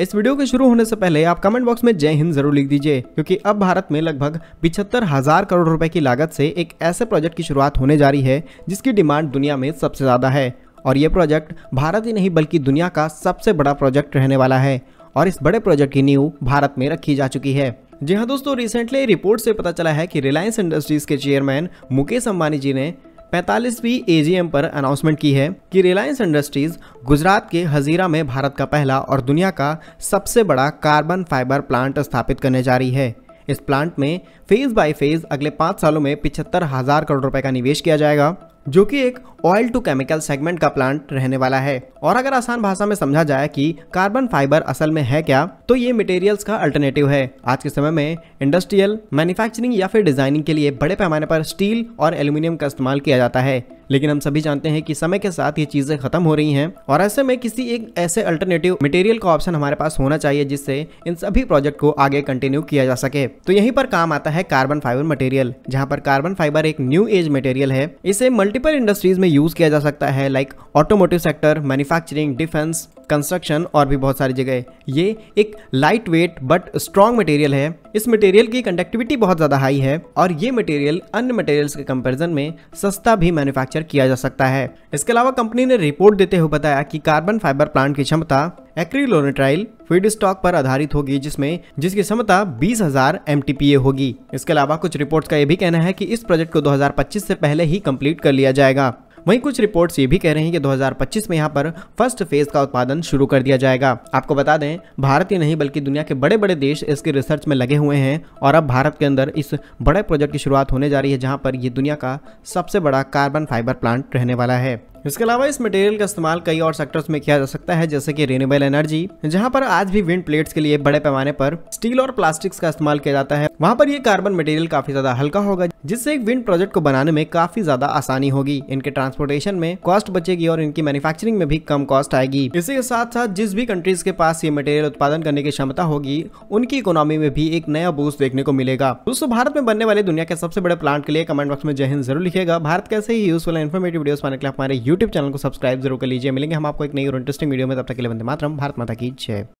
इस वीडियो के शुरू होने से पहले आप कमेंट बॉक्स में जय हिंद जरूर लिख दीजिए क्योंकि अब भारत में लगभग पिछहत्तर हजार करोड़ रुपए की लागत से एक ऐसे प्रोजेक्ट की शुरुआत होने जा रही है जिसकी डिमांड दुनिया में सबसे ज़्यादा है और ये प्रोजेक्ट भारत ही नहीं बल्कि दुनिया का सबसे बड़ा प्रोजेक्ट रहने वाला है और इस बड़े प्रोजेक्ट की नींव भारत में रखी जा चुकी है जी हाँ दोस्तों रिसेंटली रिपोर्ट से पता चला है कि रिलायंस इंडस्ट्रीज के चेयरमैन मुकेश अंबानी जी ने पैंतालीसवीं एजीएम पर अनाउंसमेंट की है कि रिलायंस इंडस्ट्रीज गुजरात के हजीरा में भारत का पहला और दुनिया का सबसे बड़ा कार्बन फाइबर प्लांट स्थापित करने जा रही है इस प्लांट में फेज बाय फेज अगले पाँच सालों में पिछहत्तर हजार करोड़ रुपए का निवेश किया जाएगा जो कि एक ऑयल टू केमिकल सेगमेंट का प्लांट रहने वाला है और अगर आसान भाषा में समझा जाए कि कार्बन फाइबर असल में है क्या तो ये मटेरियल्स का अल्टरनेटिव है आज के समय में इंडस्ट्रियल मैन्युफैक्चरिंग या फिर डिजाइनिंग के लिए बड़े पैमाने पर स्टील और एल्यूमिनियम का इस्तेमाल किया जाता है लेकिन हम सभी जानते हैं कि समय के साथ ये चीजें खत्म हो रही हैं और ऐसे में किसी एक ऐसे अल्टरनेटिव मटेरियल का ऑप्शन हमारे पास होना चाहिए जिससे इन सभी प्रोजेक्ट को आगे कंटिन्यू किया जा सके तो यहीं पर काम आता है कार्बन फाइबर मटेरियल जहां पर कार्बन फाइबर एक न्यू एज मटेरियल है इसे मल्टी मल्टीपल इंडस्ट्रीज में यूज किया जा सकता है like automotive sector manufacturing defence construction और भी बहुत सारी जगह ये एक light weight but strong material है इस मटेरियल की कंडक्टिविटी बहुत ज़्यादा हाई है और ये मटेरियल अन्य मटेरियल्स के कंपैरिजन में सस्ता भी मैन्युफैक्चर किया जा सकता है इसके अलावा कंपनी ने रिपोर्ट देते हुए बताया कि कार्बन फाइबर प्लांट की क्षमता एक्रीलोनेट्राइल फीड स्टॉक पर आधारित होगी जिसमें जिसकी क्षमता 20,000 हजार होगी इसके अलावा कुछ रिपोर्ट्स का यह भी कहना है कि इस प्रोजेक्ट को 2025 से पहले ही कंप्लीट कर लिया जाएगा वहीं कुछ रिपोर्ट्स ये भी कह रहे हैं कि 2025 में यहाँ पर फर्स्ट फेज का उत्पादन शुरू कर दिया जाएगा आपको बता दें भारत ही नहीं बल्कि दुनिया के बड़े बड़े देश इसके रिसर्च में लगे हुए हैं और अब भारत के अंदर इस बड़े प्रोजेक्ट की शुरुआत होने जा रही है जहाँ पर ये दुनिया का सबसे बड़ा कार्बन फाइबर प्लांट रहने वाला है इसके अलावा इस मटेरियल का इस्तेमाल कई और सेक्टर्स में किया जा सकता है जैसे कि रिन्यूएबल एनर्जी जहां पर आज भी विंड प्लेट्स के लिए बड़े पैमाने पर स्टील और प्लास्टिक्स का इस्तेमाल किया जाता है वहां पर ये कार्बन मटेरियल काफी ज्यादा हल्का होगा जिससे एक विंड प्रोजेक्ट को बनाने में काफी ज्यादा आसानी होगी इनके ट्रांसपोर्टेशन में कॉस्ट बचेगी और इनकी मैन्युफैक्चरिंग में भी कम कॉस्ट आएगी इसी के साथ साथ जिस भी कंट्रीज के पास ये मटेरियल उत्पादन करने की क्षमता होगी उनकी इकोनॉमी में भी एक नया बूस्ट देखने को मिलेगा दोस्तों भारत में बनने वाले दुनिया के सबसे बड़े प्लांट के लिए कमेंट बॉक्स में जय हिंद जरूर लिखेगा भारत कैसे ही यूजफुल इन्फॉर्मेटिव वीडियो बनाने के लिए हमारे यूट्यूब चैनल को सब्सक्राइब जरूर कर लीजिए मिलेंगे हम आपको एक नई और इंटरेस्टिंग वीडियो में तब तक के लिए बंदे मातरम भारत माता की जय